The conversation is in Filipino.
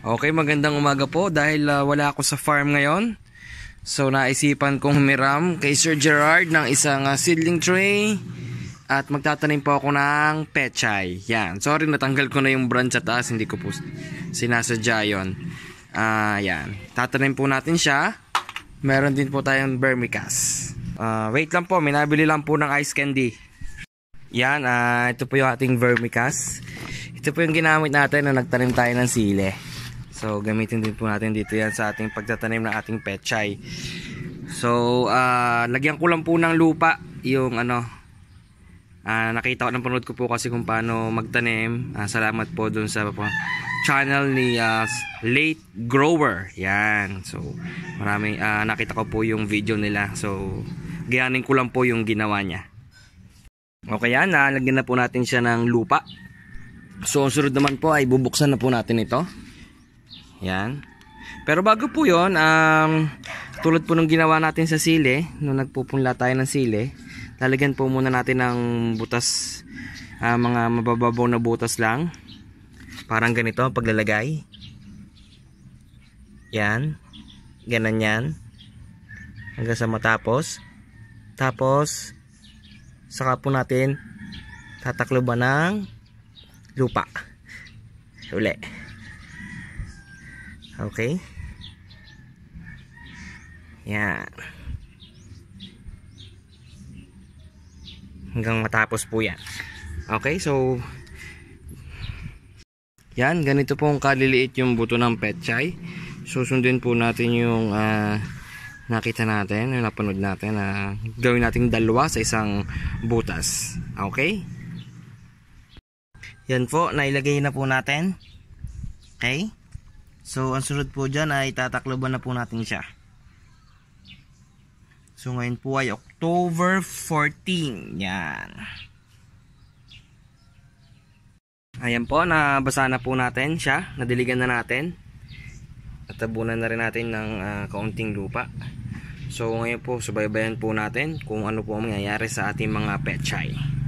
Okay, magandang umaga po dahil uh, wala ako sa farm ngayon. So naisipan kong humiram kay Sir Gerard ng isang uh, seedling tray at magtatanim po ako ng pechay. Yan, sorry natanggal ko na yung branch sa taas, hindi ko po sinasadya yun. Uh, yan, tatanim po natin siya. Meron din po tayong vermicast. Uh, wait lang po, minabili lang po ng ice candy. Yan, uh, ito po yung ating vermicast. Ito po yung ginamit natin na nagtanim tayo ng sili. So gamitin din po natin dito yan sa ating pagtatanim ng ating pechay. So uh, lagyan ko lang po ng lupa yung ano uh, nakita ko ng panood ko po kasi kung paano magtanim. Uh, salamat po dun sa po, channel ni uh, Late Grower. Yan. So marami uh, nakita ko po yung video nila. So gayanin ko lang po yung ginawa niya. Okay yan, nalagyan na po natin siya ng lupa. So, ang sunod naman po ay bubuksan na po natin ito. Yan. Pero bago po yon um, tulad po nung ginawa natin sa sili, nung nagpupunla tayo ng sili, lalagyan po muna natin ng butas, uh, mga mabababaw na butas lang. Parang ganito ang paglalagay. Yan. Ganan yan. Hanggang sa matapos. Tapos, saka po natin tatakloban ng lupa. Uli. Okay? Yan. Hanggang matapos po yan. Okay, so yan, ganito pong kaliliit yung buto ng petchay. Susundin po natin yung uh, nakita natin, yung napanood natin na uh, gawin nating dalawa sa isang butas. Okay? Yan po, nailagay na po natin. Okay? So, ang sunod po dyan ay tatakloban na po natin siya. So, ngayon po ay October 14. Yan. Ayan po, nabasa na po natin siya. Nadiligan na natin. At Natabunan na rin natin ng uh, kaunting lupa. So, ngayon po, subaybayan po natin kung ano po ang mangyayari sa ating mga pechay.